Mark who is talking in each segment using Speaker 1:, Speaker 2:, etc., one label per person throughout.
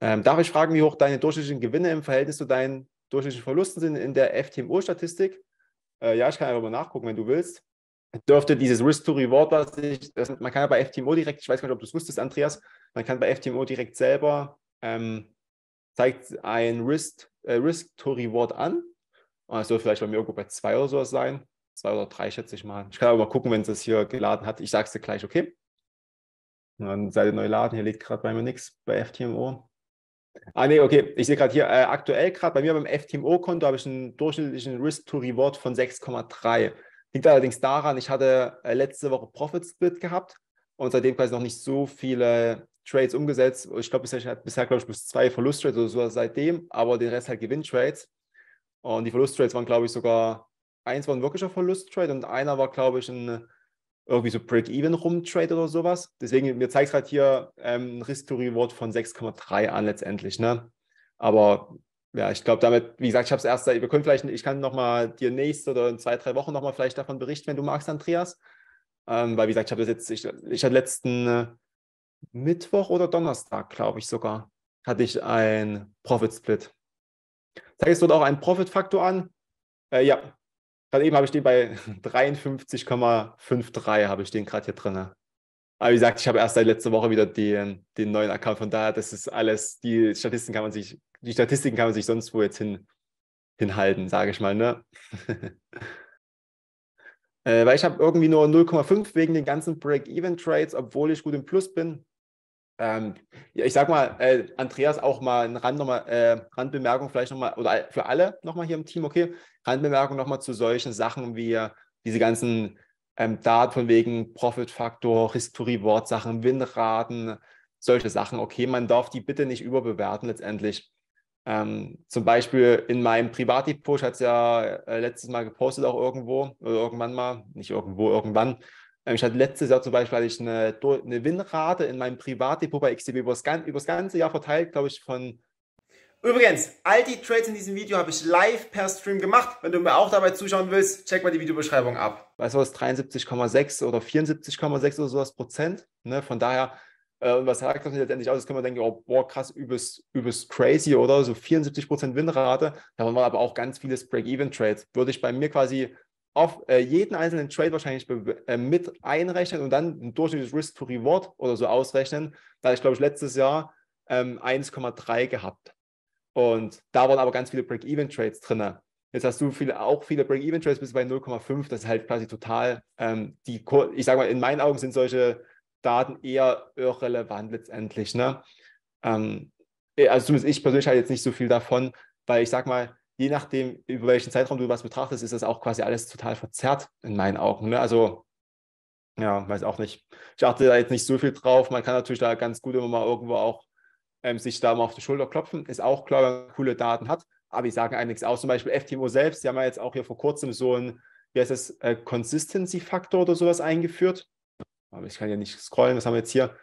Speaker 1: Ähm, darf ich fragen, wie hoch deine durchschnittlichen Gewinne im Verhältnis zu deinen durchschnittlichen Verlusten sind in der FTMO-Statistik? Äh, ja, ich kann einfach mal nachgucken, wenn du willst. Dürfte dieses Risk to Reward, man kann ja bei FTMO direkt, ich weiß gar nicht, ob du es wusstest, Andreas, man kann bei FTMO direkt selber ähm, zeigt ein Risk, äh, Risk to Reward an. Und ah, es soll vielleicht bei mir irgendwo bei zwei oder sowas sein. Zwei oder drei, schätze ich mal. Ich kann aber mal gucken, wenn es das hier geladen hat. Ich sage es dir gleich, okay? Und dann ihr neu laden, hier liegt gerade bei mir nichts bei FTMO. Ah, nee, okay. Ich sehe gerade hier, äh, aktuell gerade bei mir beim FTMO-Konto habe ich einen durchschnittlichen Risk-to-Reward von 6,3. Liegt allerdings daran, ich hatte äh, letzte Woche Profit-Split gehabt und seitdem quasi noch nicht so viele Trades umgesetzt. Ich glaube, bisher, bisher glaube ich, bis zwei Verlust-Trades oder so seitdem, aber den Rest halt Gewinn-Trades. Und die Verlust-Trades waren, glaube ich, sogar, eins war ein wirklicher Verlust-Trade und einer war, glaube ich, ein irgendwie so Break-Even rumtrade oder sowas. Deswegen, mir zeigt es gerade halt hier ähm, ein Risk-to-Reward von 6,3 an letztendlich. Ne? Aber ja, ich glaube damit, wie gesagt, ich habe es erst, wir können vielleicht, ich kann nochmal dir nächste oder in zwei, drei Wochen nochmal vielleicht davon berichten, wenn du magst, Andreas. Ähm, weil, wie gesagt, ich habe das jetzt, ich, ich hatte letzten äh, Mittwoch oder Donnerstag, glaube ich sogar, hatte ich ein Profit-Split. Zeige es dort auch einen Profit-Faktor an. Äh, ja, gerade eben habe ich den bei 53,53 habe ich den gerade hier drin. Aber wie gesagt, ich habe erst seit letzter Woche wieder den, den neuen Account. Von daher, das ist alles, die Statistiken kann man sich, die Statistiken kann man sich sonst wo jetzt hin, hinhalten, sage ich mal, ne? äh, weil ich habe irgendwie nur 0,5 wegen den ganzen Break-Even-Trades, obwohl ich gut im Plus bin. Ähm, ja, ich sag mal, äh, Andreas, auch mal eine Rand äh, Randbemerkung vielleicht nochmal, oder für alle nochmal hier im Team, okay, Randbemerkung nochmal zu solchen Sachen wie äh, diese ganzen ähm, Daten von wegen Profitfaktor, risk to sachen Winraten, solche Sachen. Okay, man darf die bitte nicht überbewerten letztendlich. Ähm, zum Beispiel in meinem Privatdepot, ich hatte es ja äh, letztes Mal gepostet auch irgendwo, oder irgendwann mal, nicht irgendwo, irgendwann, ähm, ich hatte letztes Jahr zum Beispiel hatte ich eine, eine Winrate in meinem Privatdepot bei XTB über das, über das ganze Jahr verteilt, glaube ich, von Übrigens, all die Trades in diesem Video habe ich live per Stream gemacht. Wenn du mir auch dabei zuschauen willst, check mal die Videobeschreibung ab. Weißt du was, 73,6 oder 74,6 oder sowas Prozent. Ne? Von daher, äh, was sagt das letztendlich aus? Das kann man denken, oh, boah, krass, übelst, übelst crazy oder so 74 Prozent Winrate. Da waren aber auch ganz viele Break-Even-Trades. Würde ich bei mir quasi auf äh, jeden einzelnen Trade wahrscheinlich äh, mit einrechnen und dann ein durchschnittliches Risk to Reward oder so ausrechnen. Da ich, glaube ich, letztes Jahr ähm, 1,3 gehabt. Und da waren aber ganz viele Break-Even-Trades drin. Jetzt hast du viele, auch viele Break-Even-Trades bis bei 0,5. Das ist halt quasi total, ähm, die, ich sage mal, in meinen Augen sind solche Daten eher irrelevant letztendlich. Ne? Ähm, äh, also zumindest ich persönlich halt jetzt nicht so viel davon, weil ich sage mal, je nachdem, über welchen Zeitraum du was betrachtest, ist das auch quasi alles total verzerrt in meinen Augen. Ne? Also, ja, weiß auch nicht. Ich achte da jetzt nicht so viel drauf. Man kann natürlich da ganz gut immer mal irgendwo auch ähm, sich da mal auf die Schulter klopfen. Ist auch klar, wenn man coole Daten hat. Aber ich sage eigentlich nichts aus. Zum Beispiel FTMO selbst, die haben ja jetzt auch hier vor kurzem so ein, wie heißt das, äh, Consistency-Faktor oder sowas eingeführt. Aber ich kann ja nicht scrollen, was haben wir jetzt hier?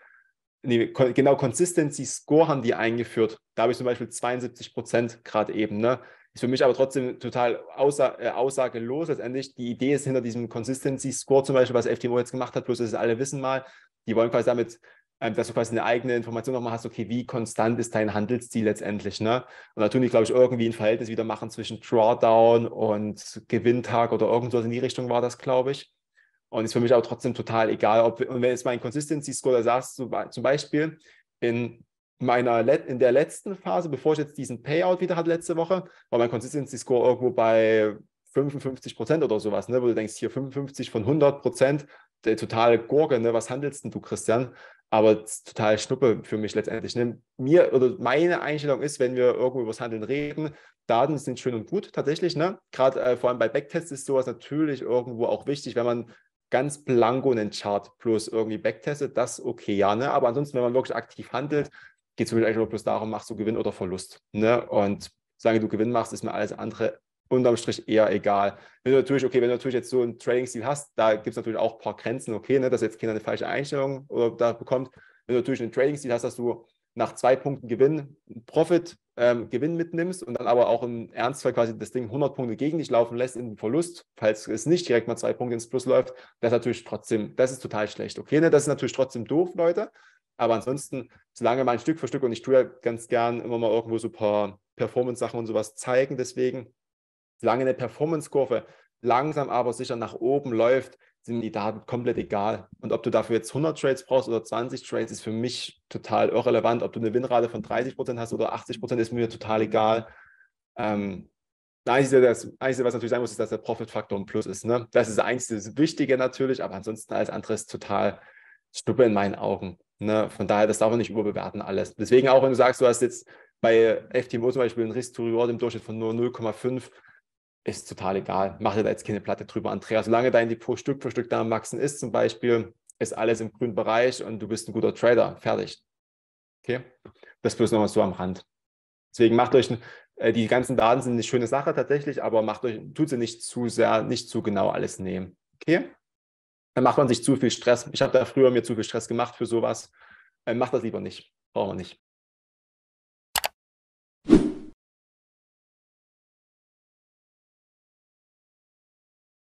Speaker 1: Nee, genau, Consistency Score haben die eingeführt. Da habe ich zum Beispiel 72 Prozent gerade eben. Ne? Ist für mich aber trotzdem total aussa äh, aussagelos. Letztendlich die Idee ist hinter diesem Consistency Score zum Beispiel, was FTO jetzt gemacht hat, bloß dass alle wissen mal, die wollen quasi damit, ähm, dass du quasi eine eigene Information nochmal hast, okay, wie konstant ist dein Handelsziel letztendlich, ne? Und da tun die, glaube ich, irgendwie ein Verhältnis wieder machen zwischen Drawdown und Gewinntag oder irgendwas in die Richtung war das, glaube ich. Und ist für mich aber trotzdem total egal, ob, und wenn jetzt mein Consistency Score, da sagst du zum Beispiel, in meiner in der letzten Phase, bevor ich jetzt diesen Payout wieder hatte letzte Woche, war mein Consistency Score irgendwo bei 55 Prozent oder sowas, ne? wo du denkst, hier 55 von 100 Prozent, der totale Gurke, ne? was handelst denn du, Christian? Aber total Schnuppe für mich letztendlich. Ne? Mir oder meine Einstellung ist, wenn wir irgendwo über das Handeln reden, Daten sind schön und gut tatsächlich. Ne? Gerade äh, vor allem bei Backtests ist sowas natürlich irgendwo auch wichtig, wenn man ganz blanko einen Chart plus irgendwie backtestet, das okay, ja, ne? Aber ansonsten, wenn man wirklich aktiv handelt, geht es für mich eigentlich nur bloß darum, machst du Gewinn oder Verlust. Ne? Und solange du Gewinn machst, ist mir alles andere unterm Strich eher egal. Wenn du natürlich, okay, wenn du natürlich jetzt so einen Trading-Stil hast, da gibt es natürlich auch ein paar Grenzen, okay, ne, dass jetzt keiner eine falsche Einstellung oder da bekommt. Wenn du natürlich einen Trading-Stil hast, dass du nach zwei Punkten Gewinn, Profit, ähm, Gewinn mitnimmst und dann aber auch im Ernstfall quasi das Ding 100 Punkte gegen dich laufen lässt in den Verlust, falls es nicht direkt mal zwei Punkte ins Plus läuft, das ist natürlich trotzdem, das ist total schlecht, okay, ne, das ist natürlich trotzdem doof, Leute, aber ansonsten, solange man Stück für Stück, und ich tue ja ganz gern immer mal irgendwo so ein paar Performance-Sachen und sowas zeigen, deswegen, solange eine Performance-Kurve langsam aber sicher nach oben läuft, sind die Daten komplett egal. Und ob du dafür jetzt 100 Trades brauchst oder 20 Trades, ist für mich total irrelevant. Ob du eine Winrate von 30% hast oder 80%, ist mir total egal. Ähm, das Einzige, das Einzige, was natürlich sein muss, ist, dass der Profit-Faktor ein Plus ist. Ne? Das ist das Einzige das Wichtige natürlich, aber ansonsten alles andere ist total Stuppe in meinen Augen. Ne? Von daher, das darf man nicht überbewerten alles. Deswegen auch, wenn du sagst, du hast jetzt bei FTMO zum Beispiel einen Risk to Reward im Durchschnitt von nur 0,5, ist total egal. Mach dir da jetzt keine Platte drüber, Andrea. Solange dein Depot Stück für Stück da am Wachsen ist zum Beispiel, ist alles im grünen Bereich und du bist ein guter Trader. Fertig. Okay? Das bloß nochmal so am Rand. Deswegen macht euch, äh, die ganzen Daten sind eine schöne Sache tatsächlich, aber macht euch, tut sie nicht zu sehr, nicht zu genau alles nehmen. Okay? dann macht man sich zu viel Stress. Ich habe da früher mir zu viel Stress gemacht für sowas. Ähm, macht das lieber nicht. Brauchen wir nicht.